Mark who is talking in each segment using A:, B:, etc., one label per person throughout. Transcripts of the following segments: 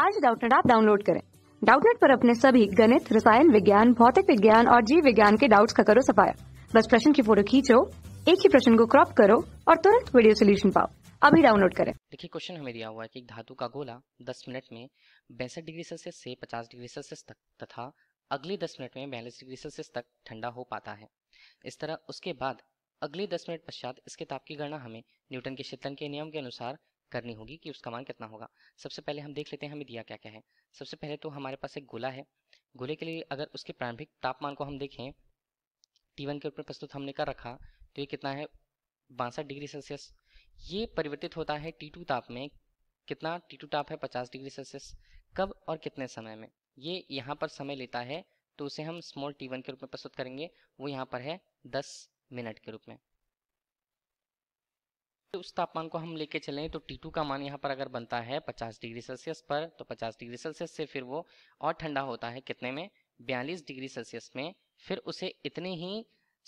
A: आज डाउटनेट आप डाउनलोड करें डाउटनेट पर अपने सभी गणित रसायन विज्ञान भौतिक विज्ञान और जीव विज्ञान के डाउट्स का करो सफाया बस प्रश्न की फोटो खींचो एक ही प्रश्न को क्रॉप करो और तुरंत वीडियो सोल्यूशन पाओ अभी डाउनलोड करें देखिए क्वेश्चन हमें दिया हुआ है कि धातु का गोला 10 मिनट में बैसठ डिग्री सेल्सियस से 50 डिग्री सेल्सियस तक तथा अगले 10 मिनट में बयालीस डिग्री सेल्सियस तक ठंडा हो पाता है इस तरह उसके बाद अगले 10 मिनट पश्चात इसके ताप की गणना हमें न्यूटन के शीतलन के नियम के अनुसार करनी होगी कि उसका मान कितना होगा सबसे पहले हम देख लेते हैं हमें दिया क्या क्या है सबसे पहले तो हमारे पास एक गोला है गोले के लिए अगर उसके प्रारंभिक तापमान को हम देखें टी के ऊपर प्रस्तुत हमने कर रखा तो ये कितना है बासठ डिग्री सेल्सियस ये परिवर्तित होता है टी ताप में कितना टी ताप है पचास डिग्री सेल्सियस कब और कितने समय में ये यहाँ पर समय लेता है तो उसे हम स्मॉल टी के रूप में प्रस्तुत करेंगे वो यहाँ पर है दस मिनट के रूप में उस तापमान को हम लेके चले तो T2 का मान यहाँ पर अगर बनता है 50 डिग्री सेल्सियस पर तो 50 डिग्री सेल्सियस से फिर वो और ठंडा होता है कितने में 42 डिग्री सेल्सियस में फिर उसे इतने ही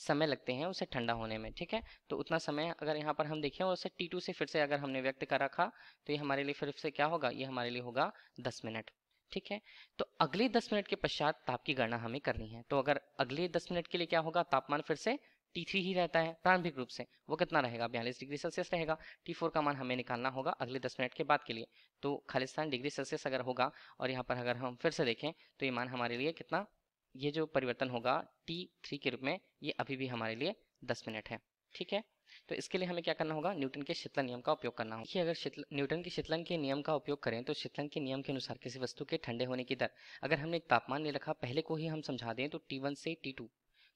A: समय लगते हैं उसे ठंडा होने में ठीक है तो उतना समय अगर यहाँ पर हम देखें और उसे T2 से फिर से अगर हमने व्यक्त कर रखा तो ये हमारे लिए फिर से क्या होगा ये हमारे लिए होगा दस मिनट ठीक है तो अगले दस मिनट के पश्चात ताप की गणना हमें करनी है तो अगर अगले दस मिनट के लिए क्या होगा तापमान फिर से टी थ्री ही रहता है प्रारंभिक रूप से वो कितना रहेगा बयालीस डिग्री सेल्सियस रहेगा टी फोर का मान हमें निकालना होगा अगले दस मिनट के बाद के लिए तो खालिस्तान डिग्री सेल्सियस अगर होगा और यहाँ पर अगर हम फिर से देखें तो ये मान हमारे लिए कितना ये जो परिवर्तन होगा टी थ्री के रूप में ये अभी भी हमारे लिए दस मिनट है ठीक है तो इसके लिए हमें क्या करना होगा न्यूटन के शीतलन नियम का उपयोग करना होगा अगर शीतल न्यूटन के शीतलन के नियम का उपयोग करें तो शीतलन के नियम के अनुसार किसी वस्तु के ठंडे होने की दर अगर हमने तापमान ले रखा पहले को ही हम समझा दें तो टी वन से टी टू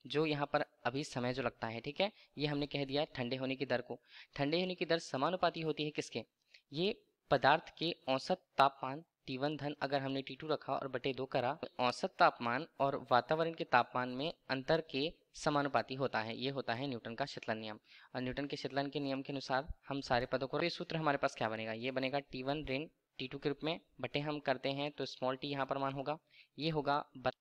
A: जो यहाँ पर अभी समय जो लगता है ठीक है ये हमने कह दिया ठंडे होने की दर को ठंडे होने की दर समानुपाती होती है किसके ये पदार्थ के औसत तापमान T1 धन अगर हमने T2 रखा और बटे दो करा तो औसत तापमान और वातावरण के तापमान में अंतर के समानुपाती होता है ये होता है न्यूटन का शीतलन नियम और न्यूटन के शीतलन के नियम के अनुसार हम सारे पदों को तो ये सूत्र हमारे पास क्या बनेगा ये बनेगा T1 वन ऋण टी टू के रूप में बटे हम करते हैं तो स्मॉल टी यहाँ पर मान होगा ये होगा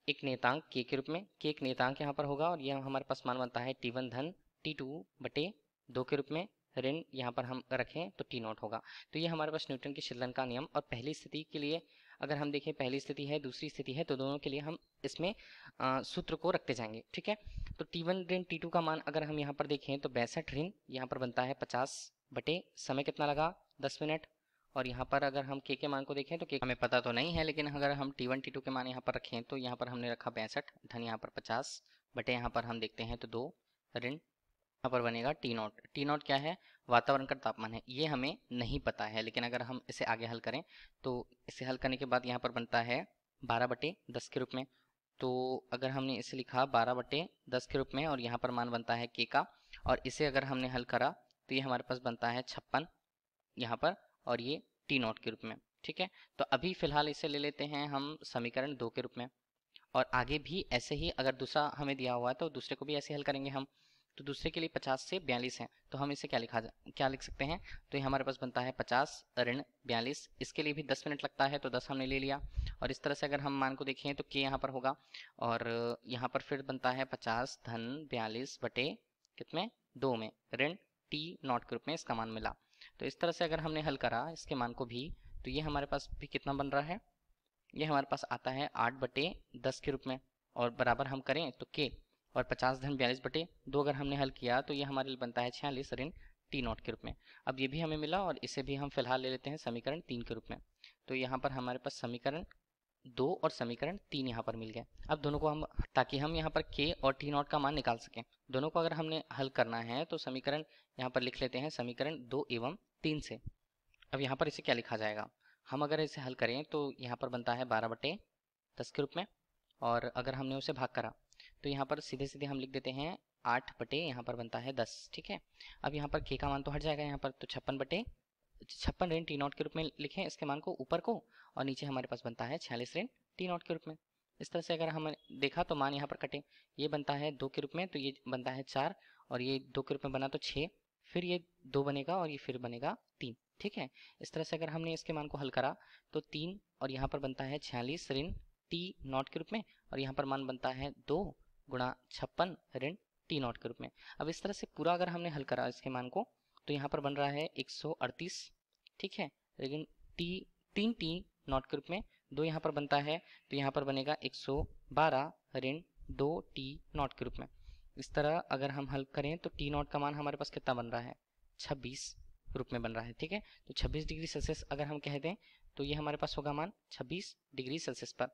A: एक नेतांक के के रूप में के एक नेतांक यहाँ पर होगा और यह हमारे पास मान बनता है टी वन धन टी टू बटे दो के रूप में ऋण यहाँ पर हम रखें तो टी नॉट होगा तो ये हमारे पास न्यूटन के शीतलन का नियम और पहली स्थिति के लिए अगर हम देखें पहली स्थिति है दूसरी स्थिति है तो दोनों के लिए हम इसमें सूत्र को रखते जाएंगे ठीक है तो टी वन ऋण टी टू का मान अगर हम यहाँ पर देखें तो बैसठ ऋण यहाँ पर बनता है पचास बटे समय कितना लगा दस मिनट और यहाँ पर अगर हम के के मान को देखें तो के हमें पता तो नहीं है लेकिन अगर हम टी वन टी टू के मान यहाँ पर रखें तो यहाँ पर हमने रखा पैंसठ धन यहाँ पर पचास बटे यहाँ पर हम देखते हैं तो दो ऋण यहाँ पर बनेगा टी नॉट टी नॉट क्या है वातावरण का तापमान है ये हमें नहीं पता है लेकिन अगर हम इसे आगे हल करें तो इसे हल करने के बाद यहाँ पर बनता है बारह बटे दस के रूप में तो अगर हमने इसे लिखा बारह बटे दस के रूप में और यहाँ पर मान बनता है के का और इसे अगर हमने हल करा तो ये हमारे पास बनता है छप्पन यहाँ पर और ये टी नॉट के रूप में ठीक है तो अभी फिलहाल इसे ले लेते हैं हम समीकरण दो के रूप में और आगे भी ऐसे ही अगर दूसरा हमें दिया हुआ है तो दूसरे को भी ऐसे हल करेंगे हम तो दूसरे के लिए पचास से बयालीस है तो हम इसे क्या लिखा क्या लिख सकते हैं तो ये हमारे पास बनता है पचास ऋण बयालीस इसके लिए भी दस मिनट लगता है तो दस हमने ले लिया और इस तरह से अगर हम मान को देखें तो के यहाँ पर होगा और यहाँ पर फिर बनता है पचास धन बयालीस बटे कितने दो में ऋण टी नॉट के रूप में इसका मान मिला तो इस तरह से अगर हमने हल करा इसके मान को भी तो ये हमारे पास भी कितना बन रहा है ये हमारे पास आता है आठ बटे दस के रूप में और बराबर हम करें तो के और पचास धन बयालीस बटे दो अगर हमने हल किया तो ये हमारे लिए बनता है छियालीस ऋण टी नॉट के रूप में अब ये भी हमें मिला और इसे भी हम फिलहाल ले लेते हैं समीकरण तीन के रूप में तो यहाँ पर हमारे पास समीकरण दो और समीकरण तीन यहाँ पर मिल गया अब दोनों को हम ताकि हम यहाँ पर के और टी नॉट का मान निकाल सकें दोनों को अगर हमने हल करना है तो समीकरण यहाँ पर लिख लेते हैं समीकरण दो एवं तीन से अब यहाँ पर इसे क्या लिखा जाएगा हम अगर इसे हल करें तो यहाँ पर बनता है बारह बटे दस के रूप में और अगर हमने उसे भाग करा तो यहाँ पर सीधे सीधे हम लिख देते हैं आठ बटे यहाँ पर बनता है दस ठीक है अब यहाँ पर के का मान तो हट जाएगा यहाँ पर तो छप्पन बटे छप्पन रेन टी नॉट के रूप में लिखें इसके मान को ऊपर को और नीचे हमारे पास बनता है छियालीस रेन टी नॉट के रूप में इस तरह से अगर हमने देखा तो मान यहाँ पर कटे ये बनता है दो के रूप में तो ये बनता है चार और ये दो के रूप में बना तो छः फिर ये दो बनेगा और ये फिर बनेगा तीन ठीक है इस तरह से अगर हमने इसके मान को हल करा तो तीन और यहाँ पर बनता है छियालीस ऋण टी नॉट के रूप में और यहाँ पर मान बनता है दो गुणा छप्पन ऋण टी नॉट के रूप में अब इस तरह से पूरा अगर हमने हल करा इसके मान को तो यहाँ पर बन रहा है एक ठीक है लेकिन टी तीन टी नॉट के रूप में दो यहाँ पर बनता है तो यहाँ पर बनेगा एक सौ बारह ऋण दो टी नॉट के रूप में इस तरह अगर हम हल करें तो टी नॉट का मान हमारे पास कितना बन रहा है छब्बीस रूप में बन रहा है ठीक है तो 26 डिग्री सेल्सियस अगर हम कह दें तो ये हमारे पास होगा मान 26 डिग्री सेल्सियस पर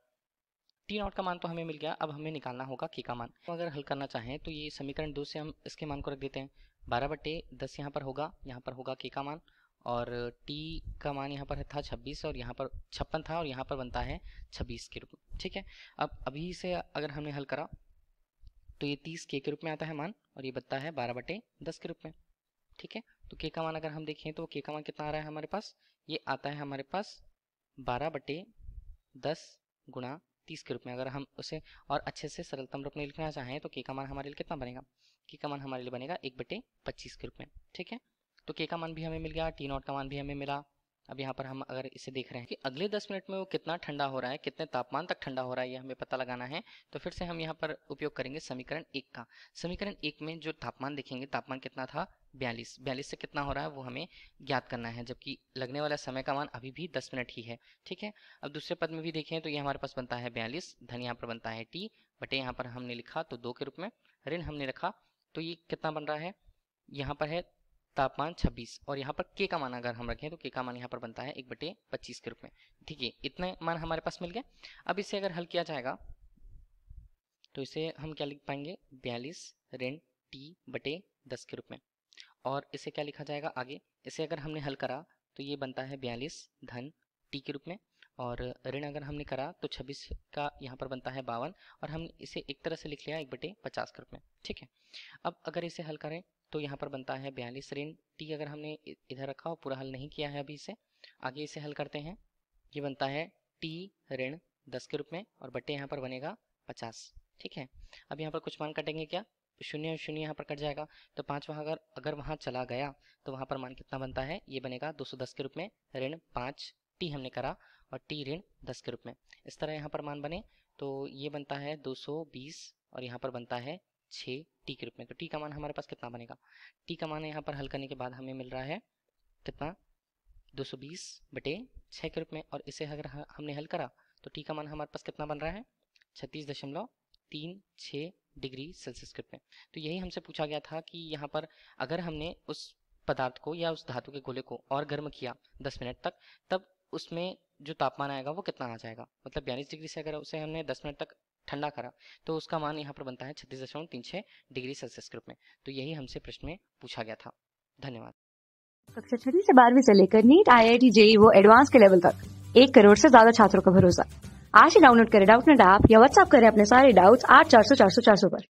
A: टी नॉट का मान तो हमें मिल गया अब हमें निकालना होगा की का मान तो अगर हल करना चाहें तो ये समीकरण दो से हम इसके मान को रख देते हैं बारह बटे दस यहाँ पर होगा यहाँ पर होगा के का मान और टी का मान यहाँ पर था छब्बीस और यहाँ पर छप्पन था और यहाँ पर बनता है छब्बीस के रूप में ठीक है अब अभी से अगर हमने हल करा तो ये तीस के के रूप में आता है मान और ये बत्ता है बारह बटे दस के रूप में ठीक है तो के का मान अगर हम देखें तो के का मान कितना आ रहा है हमारे पास ये आता है हमारे पास बारह बटे दस गुणा तीस के रूप में अगर हम उसे और अच्छे से सरलतम रूप में लिखना चाहें तो के का मान हमारे लिए कितना बनेगा के का मान हमारे लिए बनेगा एक बटे पच्चीस के रूप में ठीक है तो के का मान भी हमें मिल गया टी नॉट का मान भी हमें मिला अब यहाँ पर हम अगर इसे देख रहे हैं कि अगले 10 मिनट में वो कितना ठंडा हो रहा है कितने तापमान तक ठंडा हो रहा है ये हमें पता लगाना है तो फिर से हम यहाँ पर उपयोग करेंगे समीकरण एक का समीकरण एक में जो तापमान देखेंगे तापमान कितना था बयालीस बयालीस से कितना हो रहा है वो हमें ज्ञात करना है जबकि लगने वाला समय का मान अभी भी दस मिनट ही है ठीक है अब दूसरे पद में भी देखें तो ये हमारे पास बनता है बयालीस धन यहाँ पर बनता है टी बटे यहाँ पर हमने लिखा तो दो के रूप में ऋण हमने रखा तो ये कितना बन रहा है यहाँ पर है तापमान 26 और यहाँ पर के का मान अगर हम रखें तो के का मान यहाँ पर बनता है एक बटे पच्चीस के रूप में ठीक है इतने मान हमारे पास मिल गए अब इसे अगर हल किया जाएगा तो इसे हम क्या लिख पाएंगे बयालीस ऋण टी बटे दस के रूप में और इसे क्या लिखा जाएगा आगे इसे अगर हमने हल करा तो ये बनता है बयालीस धन टी के रूप में और ऋण अगर हमने करा तो 26 का यहाँ पर बनता है बावन और हम इसे एक तरह से लिख लिया एक बटे पचास के रूप में ठीक है अब अगर इसे हल करें तो यहाँ पर बनता है बयालीस ऋण टी अगर हमने इधर रखा और पूरा हल नहीं किया है अभी इसे आगे इसे हल करते हैं ये बनता है टी ऋण दस के रूप में और बटे यहाँ पर बनेगा पचास ठीक है अब यहाँ पर कुछ मान कटेंगे क्या शून्य और शून्य यहाँ पर कट जाएगा तो पाँच वहाँ अगर अगर वहाँ चला गया तो वहाँ पर मान कितना बनता है ये बनेगा 210 के रूप में ऋण पाँच टी हमने करा और टी ऋण दस के रूप में इस तरह यहाँ पर मान बने तो ये बनता है 220 और यहाँ पर बनता है छ टी के रूप में तो टी का मान हमारे पास कितना बनेगा टी का मान यहाँ पर हल करने के बाद हमें मिल रहा है कितना 220 बटे छः के रूप में और इसे अगर हमने हल करा तो टी का मान हमारे पास कितना बन रहा है छत्तीस दशमलव तीन छः डिग्री सेल्सियस के रूप में तो यही हमसे पूछा गया था कि यहाँ पर अगर हमने उस पदार्थ को या उस धातु के गोले को और गर्म किया 10 मिनट तक तब उसमें जो तापमान आएगा वो कितना आ जाएगा मतलब बयालीस डिग्री से अगर उसे हमने दस मिनट तक ठंडा करा तो उसका मान यहाँ पर बनता है छत्तीस दशमलव तीन छः डिग्री सेल्सियस के रूप में तो यही हमसे प्रश्न में पूछा गया था धन्यवाद कक्षा छठी से बारहवीं से लेकर NEET I I T JEE वो एडवांस के लेवल तक एक करोड़ से ज्यादा छात्रों का भरोसा आज ही डाउनलोड करें डाउट नेट ऐप या व्हाट्सअप करें अपने सारे डाउट्स आठ चार सौ चार सौ चार सौ पर